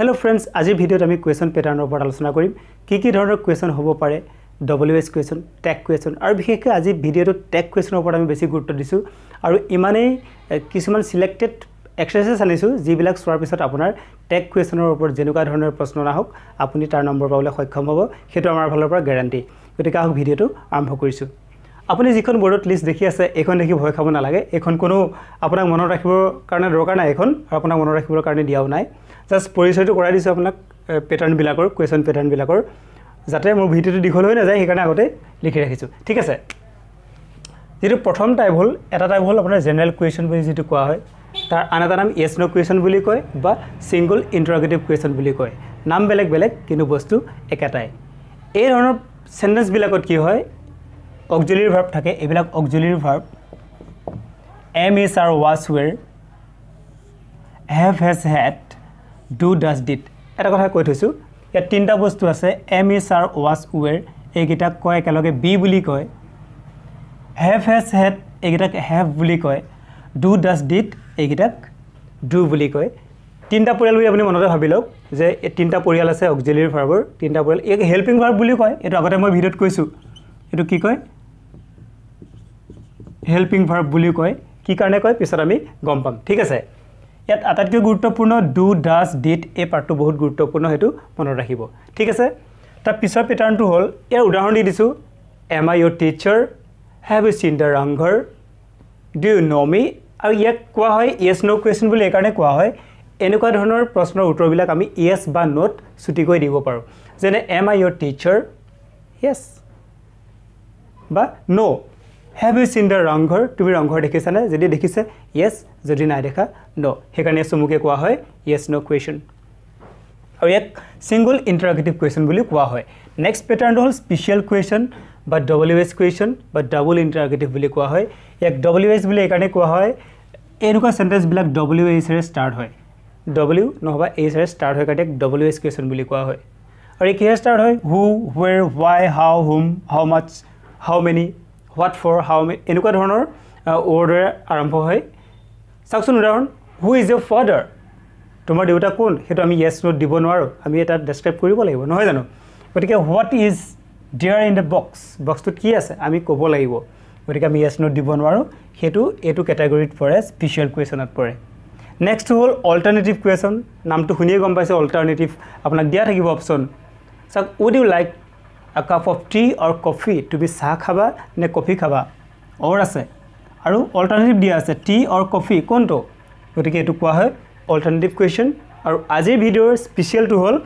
hello' friends আজিৰ ভিডিঅ'ত আমি কুৱেশ্যন পেটাৰ্ণৰ ওপৰত আলোচনা কৰিম কি কি ধৰণৰ কুৱেশ্যন হ'ব পাৰে W H question tag question আৰু বিশেষকৈ আজি ভিডিঅ'টোত টেক কুৱেশ্যনৰ ওপৰত আমি বেছি গুৰুত্ব দিছোঁ আৰু ইমানেই কিছুমান ছিলেক্টেড এক্সাৰচাইজ আনিছোঁ যিবিলাক চোৱাৰ পিছত আপোনাৰ টেক কুৱেশ্যনৰ ওপৰত যেনেকুৱা ধৰণৰ প্ৰশ্ন নাহক আপুনি তাৰ নম্বৰ পাবলৈ সক্ষম হ'ব সেইটো আমাৰ ফালৰ পৰা গেৰাণ্টি গতিকে আহক ভিডিঅ'টো আৰম্ভ কৰিছোঁ আপুনি যিখন বৰ্ডত লিষ্ট দেখি আছে এইখন দেখি ভয় খাব নালাগে এইখন কোনো আপোনাক মনত ৰাখিবৰ কাৰণে দৰকাৰ নাই এইখন আৰু আপোনাক মনত ৰাখিবৰ কাৰণে দিয়াও নাই জাষ্ট পৰিচয়টো কৰাই দিছোঁ আপোনাক পেটাৰ্ণবিলাকৰ কুৱেশ্যন পেটাৰ্ণবিলাকৰ যাতে মোৰ ভিডিঅ'টো দীঘল হৈ নাযায় সেইকাৰণে আগতে লিখি ৰাখিছোঁ ঠিক আছে যিটো প্ৰথম টাইপ হ'ল এটা টাইপ হ'ল আপোনাৰ জেনেৰেল কুৱেশ্যন বুলি যিটো কোৱা হয় তাৰ আন এটা নাম য়েছ ন' কুৱেশ্যন বুলি কয় বা ছিংগল ইণ্টাৰগেটিভ কুৱেশ্যন বুলি কয় নাম বেলেগ বেলেগ কিন্তু বস্তু একেটাই এই ধৰণৰ চেণ্টেন্সবিলাকত কি হয় অকজুলিৰ ভাৰ্ব থাকে এইবিলাক auxiliary verb am is are was were have has had do does did এটা কথা কৈ থৈছোঁ ইয়াত তিনিটা বস্তু আছে am is are was were এইকেইটাক কয় একেলগে বি বুলি কয় হেভ হেজ হেড এইকেইটাক হেভ বুলি কয় ডু ডাষ্ট ডিট এইকেইটাক ডু বুলি কয় তিনিটা পৰিয়াল বুলি আপুনি মনতে ভাবি লওক যে তিনিটা পৰিয়াল আছে অকজিলিৰ ভাৰ্বৰ তিনিটা পৰিয়াল এই হেল্পিং ভাৰ্ব বুলি কয় এইটো আগতে মই ভিডিঅ'ত কৈছোঁ এইটো কি কয় হেল্পিং ভাৰ্ব বুলিও কয় কি কাৰণে কয় পিছত আমি গম পাম ঠিক আছে ইয়াত আটাইতকৈ গুৰুত্বপূৰ্ণ ডু ডাজ ডিট এই পাৰ্টটো বহুত গুৰুত্বপূৰ্ণ সেইটো মনত ৰাখিব ঠিক আছে তাৰ পিছৰ পেটাৰ্ণটো হ'ল ইয়াৰ উদাহৰণ দি দিছোঁ am I your teacher have you seen the Rang Ghar do you know' me আৰু ইয়াক কোৱা হয় ইয়েছ ন' কুৱেশ্যন বুলি এইকাৰণে কোৱা হয় এনেকুৱা ধৰণৰ প্ৰশ্নৰ উত্তৰবিলাক আমি ইয়েছ বা ন'ট চুটিকৈ দিব পাৰোঁ যেনে M I your teacher yes বা no' have you seen the Rang Ghar তুমি ৰংঘৰ দেখিছানে যদি দেখিছে য়েছ যদি নাই দেখা ন' সেইকাৰণে চমুকে কোৱা হয় য়েছ ন' কুৱেশ্যন আৰু ইয়াক ছিংগল ইণ্টাৰগেটিভ কুৱেশ্যন বুলিও কোৱা হয় নেক্সট পেটাৰ্ণটো হ'ল স্পেচিয়েল কুৱেশ্যন বা ডাবল ইউ এছ কুৱেশ্যন বা ডাবল ইণ্টাৰগেটিভ বুলি কোৱা হয় ইয়াক ডাবল ইউ এছ বুলি এইকাৰণে কোৱা হয় এনেকুৱা চেণ্টেন্সবিলাক ডাবল ইউ এইচেৰে ষ্টাৰ্ট হয় ডাব্লিউ নহ'বা এইচেৰে ষ্টাৰ্ট হয় কাৰণে ডাব্লিউ এছ কুৱেশ্যন বুলি কোৱা হয় আৰু এই কিহে ষ্টাৰ্ট হয় who where why how whom how much how many what for how may এনেকুৱা ধৰণৰ ৱৰ্ডেৰে আৰম্ভ হয় চাওকচোন উদাহৰণ হু ইজ ইয়ৰ ফাদাৰ তোমাৰ দেউতা কোন সেইটো আমি য়েছ নোট দিব নোৱাৰোঁ আমি এটা ডেছক্ৰাইব কৰিব লাগিব নহয় জানো গতিকে what is there in the box বক্সটোত কি আছে আমি ক'ব লাগিব গতিকে আমি য়েছ নোট দিব নোৱাৰোঁ সেইটো এইটো কেটাগৰীত পৰে স্পেচিয়েল কুৱেশ্যনত পৰে নেক্সট হ'ল অল্টাৰনেটিভ কুৱেশ্যন নামটো শুনিয়ে গম পাইছোঁ অল্টাৰনেটিভ আপোনাক দিয়া থাকিব অপশ্যন চাওক would you like a cup of tea or coffee তুমি চাহ খাবা নে কফি খাবা অৰ আছে আৰু অল্টাৰনেটিভ দিয়া আছে টি অৰ কফি কোনটো গতিকে এইটো কোৱা হয় অল্টাৰনেটিভ কুৱেশ্যন আৰু আজিৰ ভিডিঅ'ৰ স্পেচিয়েলটো হ'ল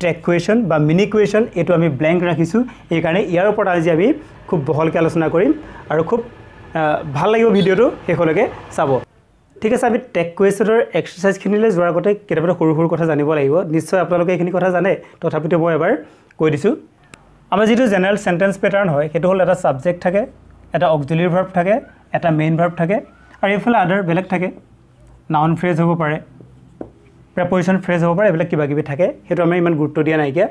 ট্ৰেক কুৱেশ্যন বা মিনি কুৱেশ্যন এইটো আমি ব্লেংক ৰাখিছোঁ এইকাৰণে ইয়াৰ ওপৰত আজি আমি খুব বহলকৈ আলোচনা কৰিম আৰু খুব ভাল লাগিব ভিডিঅ'টো শেষলৈকে চাব ঠিক আছে আমি টেক কুৱেশ্যনৰ এক্সাৰচাইজখিনিলৈ যোৱাৰ আগতে কেতিয়াবা সৰু সৰু কথা জানিব লাগিব নিশ্চয় আপোনালোকে এইখিনি কথা জানে তথাপিতো মই এবাৰ কৈ দিছোঁ আমাৰ যিটো জেনেৰেল চেণ্টেন্স পেটাৰ্ণ হয় সেইটো হ'ল এটা ছাবজেক্ট থাকে এটা অক্সিলিৰ ভাৰ্ব থাকে এটা মেইন ভাৰ্ব থাকে আৰু এইফালে আদাৰ বেলেগ থাকে নাউন ফ্ৰেজ হ'ব পাৰে প্ৰেপজিশ্যন ফ্ৰেজ হ'ব পাৰে এইবিলাক কিবাকিবি থাকে সেইটো আমি ইমান গুৰুত্ব দিয়া নাইকিয়া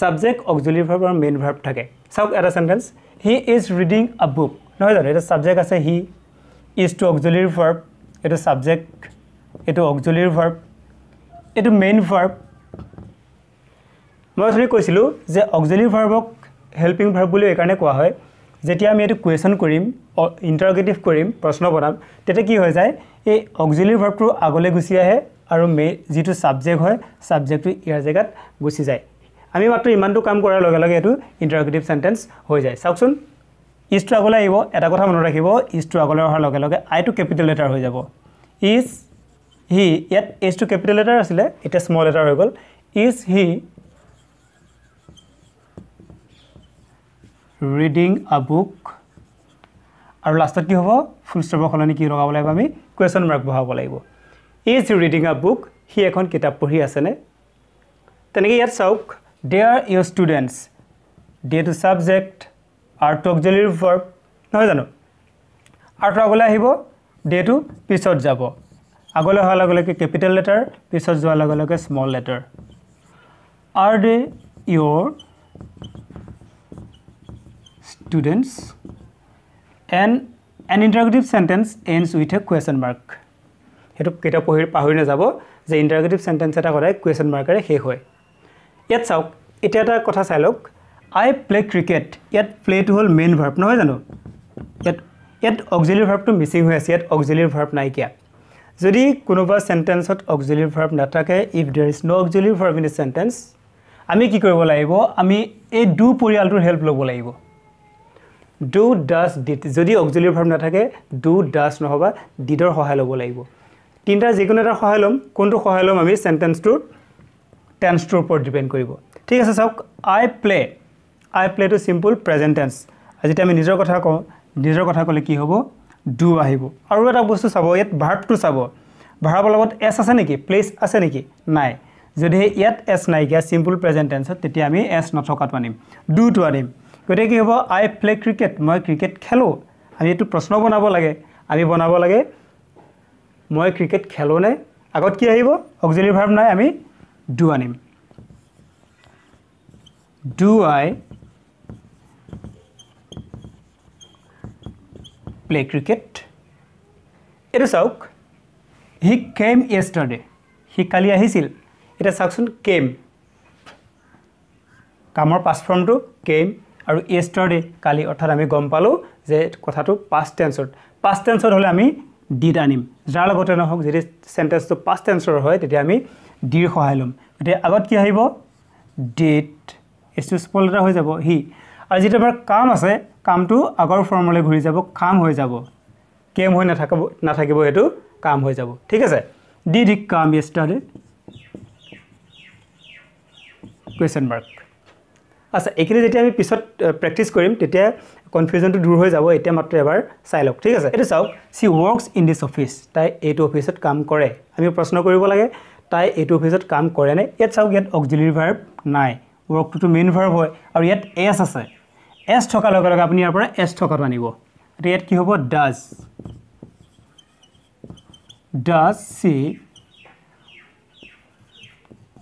ছাবজেক্ট অক্সিলিৰ ভাৰ্ব আৰু মেইন ভাৰ্ব থাকে চাওক এটা sentence he is reading a book নহয় জানো এটা ছাবজেক্ট আছে he is to auxiliary verb এইটো ছাবজেক্ট এইটো অক্সিলিৰ ভাৰ্ব এইটো মেইন ভাৰ্ব মই আচলতে কৈছিলোঁ যে অক্সিলিৰ ভাৰ্বক হেল্পিং ভাৰ বুলিও এইকাৰণে কোৱা হয় যেতিয়া আমি এইটো কুৱেশ্যন কৰিম ইণ্টাৰগেটিভ কৰিম প্ৰশ্ন বনাম তেতিয়া কি হৈ যায় এই অক্সিলিৰ ভাৰ্বটো আগলৈ গুচি আহে আৰু মে যিটো ছাবজেক্ট হয় ছাবজেক্টটো ইয়াৰ জেগাত গুচি যায় আমি মাত্ৰ ইমানটো কাম কৰাৰ লগে লগে এইটো ইণ্টাৰগেটিভ চেণ্টেন্স হৈ যায় চাওকচোন ইজটো আগলৈ আহিব এটা কথা মনত ৰাখিব ইজটো আগলৈ অহাৰ লগে লগে আইটো কেপিটেল লেটাৰ হৈ যাব ইজ হি ইয়াত এইচটো কেপিটেল লেটাৰ আছিলে এতিয়া স্মল লেটাৰ হৈ গ'ল is he reading a book আৰু লাষ্টত কি হ'ব ফুল ষ্টপৰ সলনি কি লগাব লাগিব আমি কুৱেশ্যন মাৰ্ক বঢ়াব লাগিব ইজ ৰিডিং আ বুক সি এখন কিতাপ পঢ়ি আছেনে তেনেকৈ ইয়াত চাওক they are your students day to subject are auxiliary verb নহয় জানো আৰ্ট আগলৈ আহিব ডে টু পিছত যাব আগলৈ অহাৰ লগে লগে কেপিটেল লেটাৰ পিছত যোৱাৰ লগে লগে small letter are they your students and an interrogative sentence ends with a question mark hetu keta pohir pahori na jabo je interrogative sentence eta korai question mark re he hoy yet sauk eta ta kotha salok i play cricket yet play to hol main verb no hoy jano yet yet auxiliary verb to missing hoy ase yet auxiliary verb nai kya jodi kono ba sentence ot auxiliary verb na thake if there is no auxiliary verb in a sentence আমি কি কৰিব লাগিব আমি এই দু পৰিয়ালটোৰ help ল'ব লাগিব ডু ডাছ ডিট যদি অক্সিলিয়ৰ ভাৰ্ব নাথাকে ডু ডাছ নহ'বা ডিডৰ সহায় ল'ব লাগিব তিনিটা যিকোনো এটা সহায় ল'ম কোনটো সহায় ল'ম আমি চেণ্টেন্সটোৰ টেন্সটোৰ ওপৰত ডিপেণ্ড কৰিব ঠিক আছে চাওক আই প্লে আই প্লেটো চিম্পল প্ৰেজেণ্ট টেন্স যেতিয়া আমি নিজৰ কথা কওঁ নিজৰ কথা ক'লে কি হ'ব ডু আহিব আৰু এটা বস্তু চাব ইয়াত ভাৰ্বটো চাব ভাৰ্বৰ লগত এছ আছে নেকি প্লেচ আছে নেকি নাই যদিহে ইয়াত এছ নাইকিয়া চিম্পুল প্ৰেজেণ্ট টেন্সত তেতিয়া আমি এছ নথকাটো আনিম ডুটো আনিম গতিকে কি হ'ব আই প্লে ক্ৰিকেট মই ক্ৰিকেট খেলোঁ আমি এইটো প্ৰশ্ন বনাব লাগে আমি বনাব লাগে মই ক্ৰিকেট খেলোঁনে আগত কি আহিব অক্সিলিৰ ভাৰ্ব নাই আমি ডু আনিম ডু আই প্লে ক্ৰিকেট এইটো চাওক হি কেম ইয়েষ্টাৰডে সি কালি আহিছিল এতিয়া চাওকচোন কেম কামৰ পাছফৰ্মটো কেম আৰু ইয়েষ্টাৰডে কালি অৰ্থাৎ আমি গম পালোঁ যে কথাটো পাষ্ট টেন্সত পাষ্ট টেন্সত হ'লে আমি ডিত আনিম যাৰ লগতে নহওক যদি চেণ্টেঞ্চটো পাষ্ট টেঞ্চৰ হয় তেতিয়া আমি ডিৰ সহায় ল'ম গতিকে আগত কি আহিব ডিট এইটো স্পল এটা হৈ যাব সি আৰু যিটো আমাৰ কাম আছে কামটো আগৰ ফৰ্মলৈ ঘূৰি যাব কাম হৈ যাব কেম হৈ নাথাকিব নাথাকিব সেইটো কাম হৈ যাব ঠিক আছে did come yesterday question mark আচ্ছা এইখিনি যেতিয়া আমি পিছত প্ৰেক্টিচ কৰিম তেতিয়া কনফিউজনটো দূৰ হৈ যাব এতিয়া মাত্ৰ এবাৰ চাই লওক ঠিক আছে এইটো চাওক she works in this office তাই এইটো অফিচত কাম কৰে আমি প্ৰশ্ন কৰিব লাগে তাই এইটো অফিচত কাম কৰেনে ইয়াত চাওক ইয়াত অক্সিলিৰ ভাৰ্ব নাই ৱৰ্কটোতো মেইন ভাৰ্ব হয় আৰু ইয়াত এছ আছে এছ থকাৰ লগে লগে আপুনি ইয়াৰ পৰা এছ থকাটো আনিব এতিয়া ইয়াত কি হ'ব does does she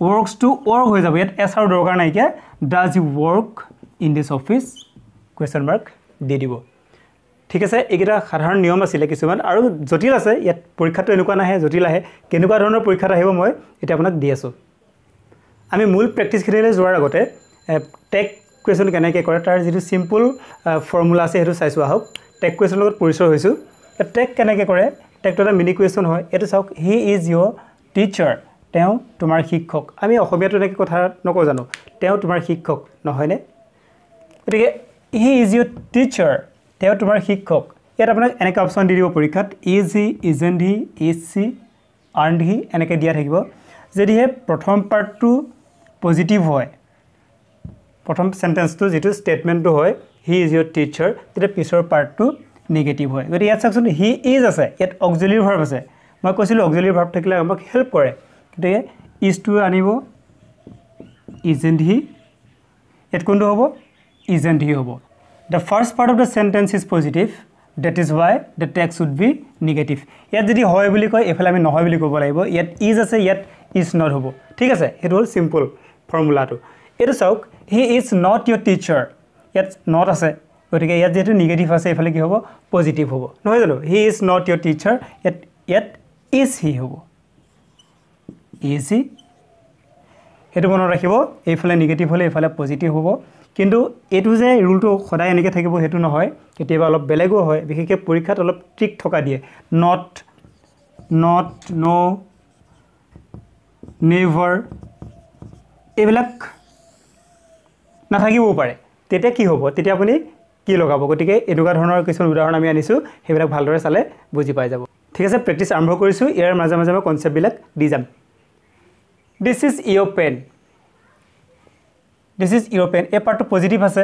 works to work হৈ যাব ইয়াত এছ আৰু দৰকাৰ নাইকিয়া does you work in this office question mark দি দিব ঠিক আছে এইকেইটা সাধাৰণ নিয়ম আছিলে কিছুমান আৰু জটিল আছে ইয়াত পৰীক্ষাটো এনেকুৱা নাহে জটিল আহে কেনেকুৱা ধৰণৰ পৰীক্ষাত আহিব মই এতিয়া আপোনাক দি আছোঁ আমি মূল প্ৰেক্টিছখিনিলৈ যোৱাৰ আগতে টেক কুৱেশ্যন কেনেকৈ কৰে তাৰ যিটো চিম্পুল ফৰ্মুলা আছে সেইটো চাইছোঁ আহক টেক কুৱেশ্যনৰ লগত পৰিচয় হৈছোঁ টেক কেনেকৈ কৰে টেকটো এটা মিনি কুৱেশ্যন হয় এইটো চাওক হি ইজ ইয়ৰ টিচাৰ তেওঁ তোমাৰ শিক্ষক আমি অসমীয়াটো এনেকৈ কথা নকওঁ জানো তেওঁ তোমাৰ শিক্ষক নহয়নে গতিকে হি ইজ ইউ টিচাৰ তেওঁ তোমাৰ শিক্ষক ইয়াত আপোনাক এনেকৈ অপশ্যন দি দিব পৰীক্ষাত is he isn't he is she aren't he এনেকৈ দিয়া থাকিব যদিহে প্ৰথম পাৰ্টটো পজিটিভ হয় প্ৰথম চেণ্টেঞ্চটো যিটো ষ্টেটমেণ্টটো হয় হি ইজ ইয়ৰ টিচাৰ তেতিয়া পিছৰ পাৰ্টটো নিগেটিভ হয় গতিকে ইয়াত চাওকচোন হি ইজ আছে ইয়াত অকজলিৰ ভাৱ আছে মই কৈছিলোঁ অকজলিৰ ভাৱ থাকিলে আমাক হেল্প কৰে গতিকে ইজটো আনিব ইজেণ্ট হি ইয়াত কোনটো হ'ব ইজেণ্ট হি হ'ব the first part of the sentence is positive that is why the tags would be negative ইয়াত যদি হয় বুলি কয় এইফালে আমি নহয় বুলি ক'ব লাগিব ইয়াত ইজ আছে ইয়াত ইজ নট হ'ব ঠিক আছে সেইটো হ'ল চিম্পল ফৰ্মুলাটো এইটো চাওক he is not your teacher ইয়াত নট আছে গতিকে ইয়াত যিহেতু নিগেটিভ আছে এইফালে কি হ'ব পজিটিভ হ'ব নহয় জানো he is not your teacher ইয়াত ইয়াত ইজ হি হ'ব এজি সেইটো মনত ৰাখিব এইফালে নিগেটিভ হ'লে এইফালে পজিটিভ হ'ব কিন্তু এইটো যে ৰুলটো সদায় এনেকৈ থাকিব সেইটো নহয় কেতিয়াবা অলপ বেলেগো হয় বিশেষকৈ পৰীক্ষাত অলপ ট্ৰিক থকা দিয়ে নট নট ন' নেভাৰ এইবিলাক নাথাকিবও পাৰে তেতিয়া কি হ'ব তেতিয়া আপুনি কি লগাব গতিকে এনেকুৱা ধৰণৰ কিছুমান উদাহৰণ আমি আনিছোঁ সেইবিলাক ভালদৰে চালে বুজি পাই যাব ঠিক আছে প্ৰেক্টিছ আৰম্ভ কৰিছোঁ ইয়াৰ মাজে মাজে মই কনচেপ্টবিলাক দি যাম this is your pen this is your pen এই পাৰ্টটো পজিটিভ আছে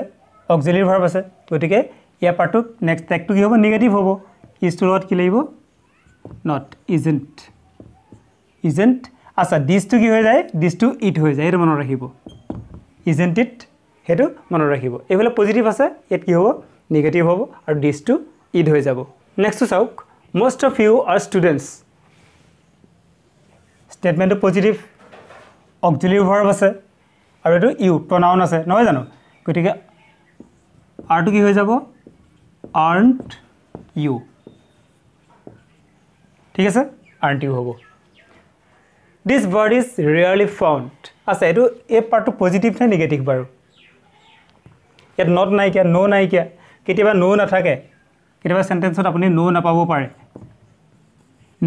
অক্সিলিৰ ভাৰ্ব আছে গতিকে ইয়াৰ পাৰ্টটো নেক্সট টেকটো কি হ'ব নিগেটিভ হ'ব ইজটোৰ লগত কি লাগিব নট ইজেণ্ট ইজেণ্ট আচ্ছা ডিছটো কি হৈ যায় ডিছটো ইট হৈ যায় সেইটো মনত ৰাখিব ইজেণ্ট ইট সেইটো মনত ৰাখিব এইফালে পজিটিভ আছে ইয়াত কি হ'ব নিগেটিভ হ'ব আৰু ডিছটো ইড হৈ যাব নেক্সটটো চাওক most of you are students ষ্টেটমেণ্টটো পজিটিভ অক্সিলিভ ভাৰ্ব আছে আৰু এইটো ইউ প্ৰনাউন আছে নহয় জানো গতিকে আৰটো কি হৈ যাব আৰ্ণ্ট ইউ ঠিক আছে আৰ্ণ্ট ইউ হ'ব this word is really found আছে এইটো এই পাৰ্টটো পজিটিভ নে নিগেটিভ বাৰু ইয়াত নট নাইকিয়া নো নাইকিয়া কেতিয়াবা নো নাথাকে কেতিয়াবা চেণ্টেঞ্চত আপুনি নো নাপাবও পাৰে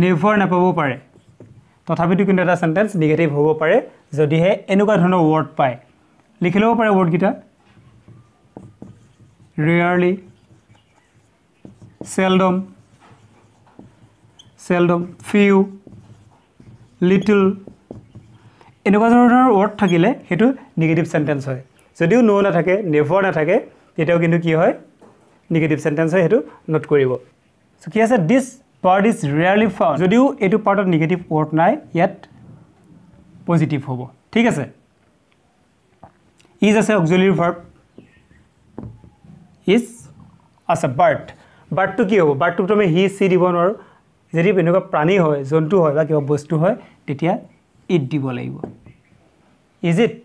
নিৰ্ভৰ নাপাবও পাৰে তথাপিতো কিন্তু এটা চেণ্টেঞ্চ নিগেটিভ হ'ব পাৰে যদিহে এনেকুৱা ধৰণৰ ৱৰ্ড পায় লিখি ল'ব পাৰে ৱৰ্ডকেইটা rarely seldom seldom few little এনেকুৱা ধৰণৰ ৱৰ্ড থাকিলে সেইটো নিগেটিভ চেণ্টেঞ্চ হয় যদিও ন' নাথাকে নেভৰ নাথাকে তেতিয়াও কিন্তু কি হয় নিগেটিভ চেণ্টেঞ্চ হয় সেইটো নোট কৰিব চ' কি আছে this part is rarely found যদিও এইটো পাৰ্টত নিগেটিভ ৱৰ্ড নাই ইয়াত পজিটিভ হ'ব ঠিক আছে ইজ আছে অকজলিৰ ভাৰ্ব ইজ আছে বাৰ্থ বাৰ্থটো কি হ'ব বাৰ্থটোতো আমি সি চি দিব নোৱাৰোঁ যদি এনেকুৱা প্ৰাণী হয় জন্তু হয় বা কিবা বস্তু হয় তেতিয়া ইট দিব লাগিব ইজ ইট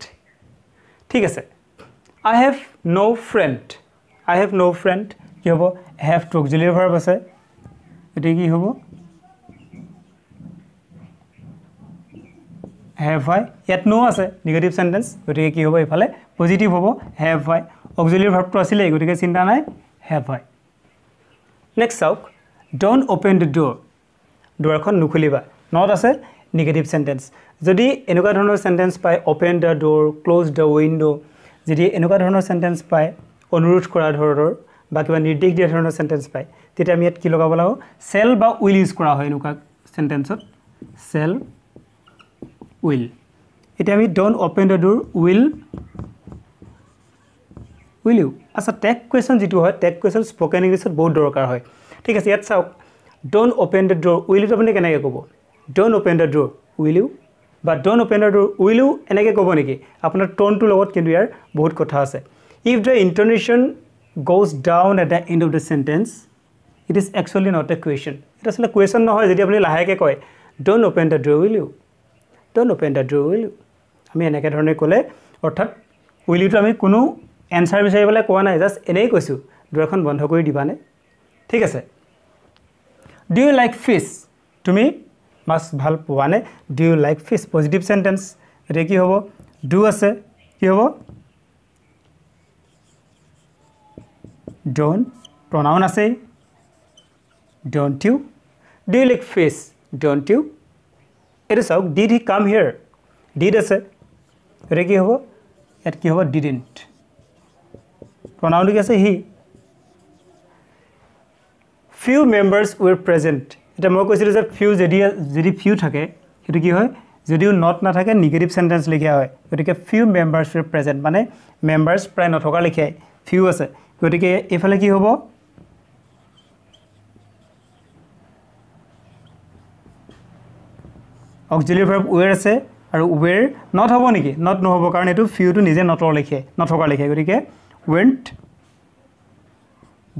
ঠিক আছে I have no' friend I have no' friend কি হ'ব হেভ টু অকজলিৰ ভাৰ্ব আছে গতিকে কি হ'ব হেভ হয় ইয়াত নো আছে নিগেটিভ চেণ্টেন্স গতিকে কি হ'ব ইফালে পজিটিভ হ'ব হেভ হয় অক্সিলিয়ৰ ভাৱটো আছিলেই গতিকে চিন্তা নাই হেভ হয় নেক্সট চাওক ডণ্ট অ'পেন দ্য ডোৰ দুৱাৰখন নুখুলিবা নট আছে নিগেটিভ চেণ্টেন্স যদি এনেকুৱা ধৰণৰ চেণ্টেন্স পায় open the door close the window' যদি এনেকুৱা ধৰণৰ চেণ্টেন্স পায় অনুৰোধ কৰা ধৰণৰ বা কিবা নিৰ্দেশ দিয়া ধৰণৰ চেণ্টেন্স পায় তেতিয়া আমি ইয়াত কি লগাব লাগিব চেল বা উইল ইউজ কৰা হয় এনেকুৱা চেণ্টেন্সত চেল উইল এতিয়া আমি don't open the door will will you আচ্ছা টেক কুৱেশ্যন যিটো হয় টেক কুৱেশ্যন স্পকেন ইংলিছত বহুত দৰকাৰ হয় ঠিক আছে ইয়াত চাওক don't open the door will ইউটো আপুনি কেনেকৈ ক'ব don't open the door will you বা don't open the door will you এনেকৈ ক'ব নেকি আপোনাৰ ট'নটোৰ লগত কিন্তু ইয়াৰ বহুত কথা আছে if the intonation goes down at the end of the sentence it is actually not a question এইটো আচলতে কুৱেশ্যন নহয় যদি আপুনি লাহেকৈ কয় don't open the door will you don't open the door will আমি এনেকৈ ধৰণে ক'লে অৰ্থাৎ উইলিটো আমি কোনো এনচাৰ বিচাৰিবলৈ কোৱা নাই জাষ্ট এনেই কৈছোঁ দুৱাৰখন বন্ধ কৰি দিবানে ঠিক আছে ডি ইউ লাইক ফিছ তুমি মাছ ভাল পোৱানে do you like fish positive sentence এতিয়া কি হ'ব ডু আছে কি হ'ব ড'ন প্ৰনাউন আছেই don't you do you like fish don't you এইটো চাওক ডিড হি কাম হিয়াৰ ডিড আছে গতিকে কি হ'ব ইয়াত কি হ'ব ডিডেণ্ট কি আছে he few members were present এতিয়া মই কৈছিলোঁ যে ফিউ যদি যদি ফিউ থাকে সেইটো কি হয় যদিও নট নাথাকে নিগেটিভ চেণ্টেঞ্চ লিখিয়া হয় গতিকে ফিউ মেম্বাৰ্ছ উইৰ প্ৰেজেণ্ট মানে মেম্বাৰ্ছ প্ৰায় নথকা লিখিয়াই ফিউ আছে গতিকে এইফালে কি হ'ব অক্সিলিয়ার ভার্ব ওয়ের আছে আর ওয়ের নট হব নাকি নট নহব কারণ এই ফিউ তো নিজে নটর লিখে নথকার লিখে গতি ওয়েন্ট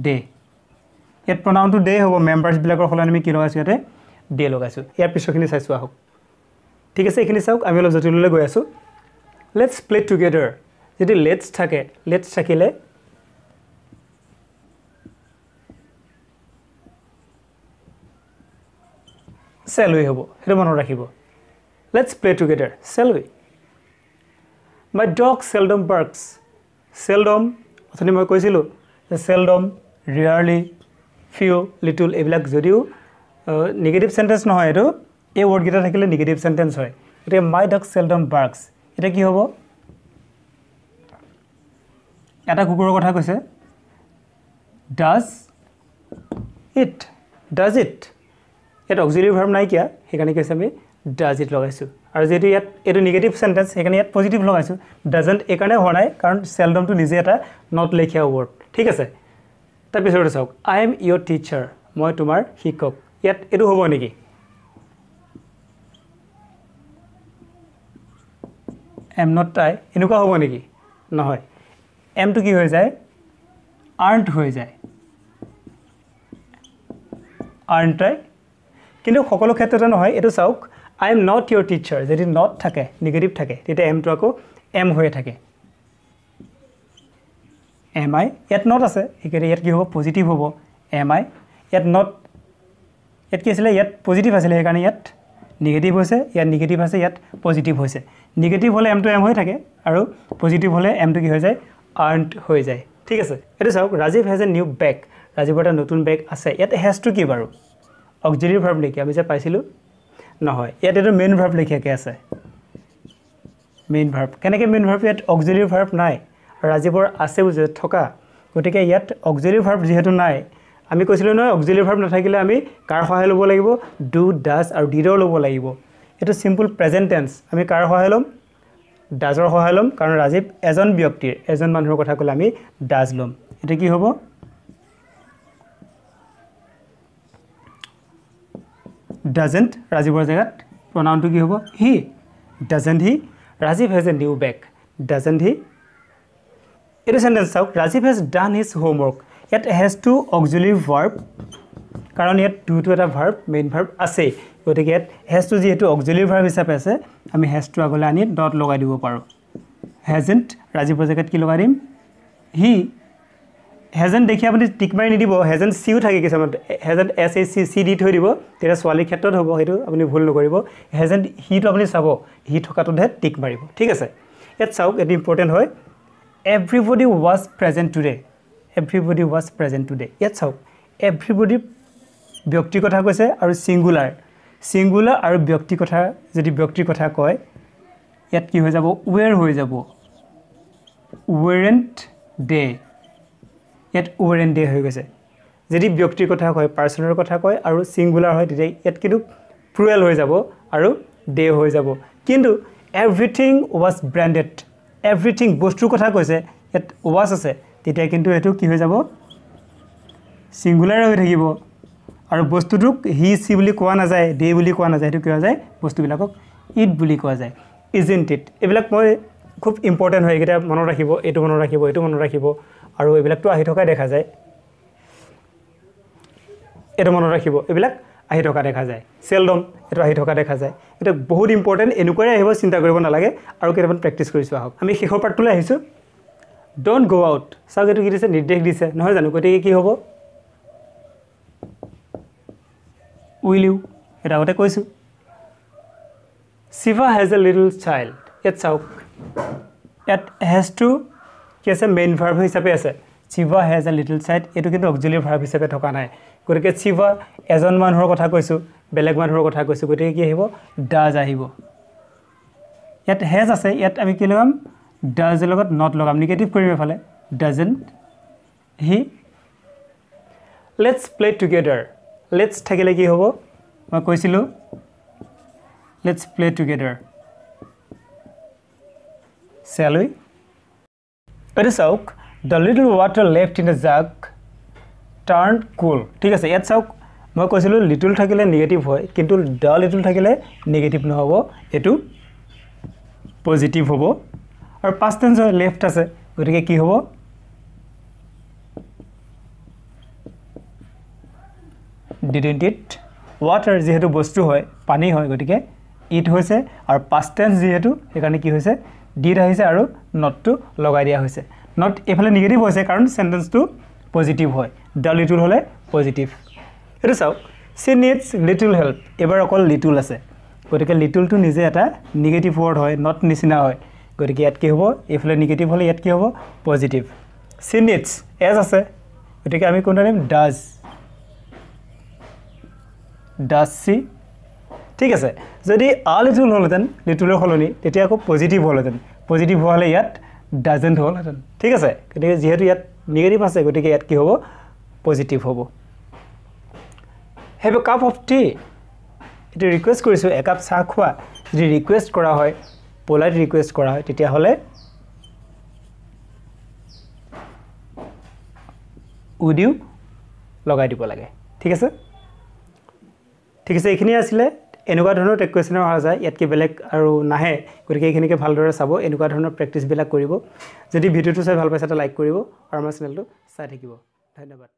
ডে ইয়াত প্রণামটা ডে হব মেম্বার্সবিলাকর সলনি আমি কি লগাইছো ইয়াতে ডে লগাইছো ইয়ার পিছরখানি চাইছো আহক ঠিক আছে এইখানে চাওক আমি অল্প জটিললে গৈ আছো লেটস প্লে টুগেদার যদি লেটস থাকে লেটস থাকিলে চেলৱে হ'ব সেইটো মনত ৰাখিব let's play together shall we my dog seldom barks seldom অথনি মই কৈছিলোঁ যে চেলডম ৰিয়াৰলি ফিউ লিটুল এইবিলাক যদিও নিগেটিভ চেণ্টেঞ্চ নহয় এইটো এই ৱৰ্ডকেইটা থাকিলে নিগেটিভ চেণ্টেঞ্চ হয় গতিকে মাই ডগ চেলডম বাৰ্কছ এতিয়া কি হ'ব এটা কুকুৰৰ কথা কৈছে ডাজ ইট ডাজ ইট ইয়াত অক্সিলিভ ভাৰ্ম নাইকিয়া সেইকাৰণে কি হৈছে আমি ডাজ ইট লগাইছোঁ আৰু যিহেতু ইয়াত এইটো নিগেটিভ চেণ্টেঞ্চ সেইকাৰণে ইয়াত পজিটিভ লগাইছোঁ ডাজেণ্ট এইকাৰণে হোৱা নাই কাৰণ চেলডমটো নিজে এটা নট লেখীয়া ৱৰ্ড ঠিক আছে তাৰপিছতে চাওক আই এম ইয়ৰ টিচাৰ মই তোমাৰ শিক্ষক ইয়াত এইটো হ'ব নেকি এম নট টাই এনেকুৱা হ'ব নেকি নহয় এমটো কি হৈ যায় আৰ্ণ্ট হৈ যায় আৰ্ণ্ট টাই কিন্তু সকলো ক্ষেত্ৰতে নহয় এইটো চাওক I am not your teacher যদি নট থাকে নিগেটিভ থাকে তেতিয়া এমটো আকৌ এম হৈয়ে থাকে এম আই ইয়াত নট আছে সেইকাৰণে ইয়াত কি হ'ব পজিটিভ হ'ব এম আই ইয়াত নট ইয়াত কি আছিলে ইয়াত পজিটিভ আছিলে সেইকাৰণে ইয়াত নিগেটিভ হৈছে ইয়াত নিগেটিভ আছে ইয়াত পজিটিভ হৈছে নিগেটিভ হ'লে এমটো এম হৈ থাকে আৰু পজিটিভ হ'লে এমটো কি হৈ যায় আৰ্ণ হৈ যায় ঠিক আছে এইটো চাওক Rajiv has a new bag ৰাজীৱৰ এটা নতুন বেগ আছে ইয়াত হেজটো কি বাৰু অক্সিলিৰ ভাৰ্ব লিখি আমি যে পাইছিলোঁ নহয় ইয়াত এইটো মেইন ভাৰ্ব লিখিয়াকৈ আছে মেইন ভাৰ্ব কেনেকৈ মেইন ভাৰ্ব ইয়াত অক্সিলিৰ ভাৰ্ব নাই ৰাজীৱৰ আছেও যে থকা গতিকে ইয়াত অক্সিলিৰ ভাৰ্ব যিহেতু নাই আমি কৈছিলোঁ নহয় অক্সিলিৰ ভাৰ্ব নাথাকিলে আমি কাৰ সহায় ল'ব লাগিব ডু ডাছ আৰু ডিডৰ ল'ব লাগিব এইটো ছিম্পল প্ৰেজেণ্টেন্স আমি কাৰ সহায় ল'ম ডাজৰ সহায় ল'ম কাৰণ ৰাজীৱ এজন ব্যক্তিৰ এজন মানুহৰ কথা ক'লে আমি ডাজ ল'ম এইটো কি হ'ব ডাজেণ্ট ৰাজীৱৰ জেগাত প্ৰনাউনটো কি হ'ব he doesn't he Rajiv has a new bag doesn't he এইটো চেণ্টেঞ্চ চাওক Rajiv has done his homework ইয়াত হেজ টু অকজুলি ভাৰ্ব কাৰণ ইয়াত টুটো এটা ভাৰ্ব মেইন ভাৰ্ব আছেই গতিকে ইয়াত হেজটো যিহেতু অকজুলি ভাৰ্ব হিচাপে আছে আমি হেজটো আগলৈ আনি ডট লগাই দিব পাৰোঁ হেজেণ্ট ৰাজীৱৰ জেগাত কি লগাই দিম হি হেজেণ্ট দেখি আপুনি টিক মাৰি নিদিব হেজেণ্ট চিও থাকে কিছুমান হেজেণ্ট এছ এ চি চি দি থৈ দিব তেতিয়া ছোৱালীৰ ক্ষেত্ৰত হ'ব সেইটো আপুনি ভুল নকৰিব হেজেণ্ট হিটো আপুনি চাব হি থকাটোতহে টিক মাৰিব ঠিক আছে ইয়াত চাওক এইটো ইম্পৰ্টেণ্ট হয় everybody was present today everybody was present today ইয়াত চাওক এভ্ৰিবডি ব্যক্তি কথা কৈছে আৰু ছিংগুলাৰ ছিংগুলাৰ আৰু ব্যক্তি কথা যদি ব্যক্তি কথা কয় ইয়াত কি হৈ যাব ৱেৰ হৈ যাব ৱেৰেণ্ট ডে' ইয়াত অ'ভাৰ এণ্ড হৈ গৈছে যদি ব্যক্তিৰ কথা কয় পাৰ্চনৰ কথা কয় আৰু ছিংগুলাৰ হয় তেতিয়া ইয়াত কিন্তু প্ৰুৱেল হৈ যাব আৰু ডে হৈ যাব কিন্তু এভৰিথিং ৱাজ ব্ৰেণ্ডেড এভ্ৰিথিং বস্তুৰ কথা কৈছে ইয়াত ৱাজ আছে তেতিয়া কিন্তু এইটো কি হৈ যাব ছিংগুলাৰ হৈ থাকিব আৰু বস্তুটোক হি চি বুলি কোৱা নাযায় ডে বুলি কোৱা নাযায় সেইটো কি হোৱা যায় বস্তুবিলাকক ইট বুলি কোৱা যায় ইজ ইন এইবিলাক মই খুব ইম্পৰ্টেণ্ট হয় এইকেইটা মনত ৰাখিব এইটো মনত ৰাখিব এইটো মনত ৰাখিব আৰু এইবিলাকতো আহি থকাই দেখা যায় এইটো মনত ৰাখিব এইবিলাক আহি থকা দেখা যায় চেলডম এইটো আহি থকা দেখা যায় এইটো বহুত ইম্পৰ্টেণ্ট এনেকুৱাই আহিব চিন্তা কৰিব নালাগে আৰু কেইটামান প্ৰেক্টিছ কৰিছোঁ আহক আমি শেষৰ পাৰ্টটোলৈ আহিছোঁ ডণ্ট গ' আউট চাওক এইটো কি দিছে নিৰ্দেশ দিছে নহয় জানো গতিকে কি হ'ব উইল ইউ সেইটো আগতে কৈছোঁ Shiva has a little child ইয়াত চাওক ইয়াত হেজ টু কি আছে মেইন ভাৰ্ভ হিচাপে আছে Shiva has a little child এইটো কিন্তু অকজুলিয়াৰ ভাৰ্ভ হিচাপে থকা নাই গতিকে চিভা এজন মানুহৰ কথা কৈছোঁ বেলেগ মানুহৰ কথা কৈছোঁ গতিকে কি আহিব ডাজ আহিব ইয়াত হেজ আছে ইয়াত আমি কি লগাম ডাজৰ লগত নট লগাম নিগেটিভ কৰিম এফালে doesn't he let's play together let's থাকিলে কি হ'ব মই কৈছিলোঁ লেটছ প্লে টুগেডাৰ চেলৈ এইটো চাওক the little water left in the jug turn cool ঠিক আছে ইয়াত চাওক মই কৈছিলোঁ লিটুল থাকিলে নিগেটিভ হয় কিন্তু দ লিটুল থাকিলে নিগেটিভ নহ'ব এইটো পজিটিভ হ'ব আৰু পাঁচ টেঞ্চ হয় লেফ্ট আছে গতিকে কি হ'ব ডিডেণ্ট ইট ৱাটাৰ যিহেতু বস্তু হয় পানী হয় গতিকে ইট হৈছে আৰু পাঁচ টেঞ্চ যিহেতু সেইকাৰণে কি হৈছে ডিট আহিছে আৰু নটটো লগাই দিয়া হৈছে নট এইফালে নিগেটিভ হৈছে কাৰণ চেণ্টেন্সটো পজিটিভ হয় দ্য লিটুল হ'লে পজিটিভ সেইটো চাওক চি নিডছ লিটুল হেল্প এইবাৰ অকল লিটুল আছে গতিকে লিটুলটো নিজে এটা নিগেটিভ ৱৰ্ড হয় নট নিচিনা হয় গতিকে ইয়াত কি হ'ব এইফালে নিগেটিভ হ'লে ইয়াত কি হ'ব পজিটিভ চি নিডছ এজ আছে গতিকে আমি কোনটা দিম ডাজ ডাজ চি ঠিক আছে যদি আ লিটুল হ'লহেঁতেন লিটুলৰ সলনি তেতিয়া আকৌ পজিটিভ হ'লহেঁতেন পজিটিভ হোৱালে ইয়াত ডাজেণ্ট হ'লহেঁতেন ঠিক আছে গতিকে যিহেতু ইয়াত নিগেটিভ আছে গতিকে ইয়াত কি হ'ব পজিটিভ হ'ব have a cup of tea এইটো ৰিকুৱেষ্ট কৰিছোঁ একাপ চাহ খোৱা যদি ৰিকুৱেষ্ট কৰা হয় পলাইট ৰিকুৱেষ্ট কৰা হয় তেতিয়াহ'লে উদিও লগাই দিব লাগে ঠিক আছে ঠিক আছে এইখিনিয়ে আছিলে এনেকুৱা ধৰণৰ টেক কুৱেশ্যনে অহা যায় ইয়াতকৈ বেলেগ আৰু নাহে গতিকে এইখিনিকে ভালদৰে চাব এনেকুৱা ধৰণৰ প্ৰেক্টিছবিলাক কৰিব যদি ভিডিঅ'টো চাই ভাল পাইছে এটা লাইক কৰিব আৰু আমাৰ চেনেলটো চাই থাকিব ধন্যবাদ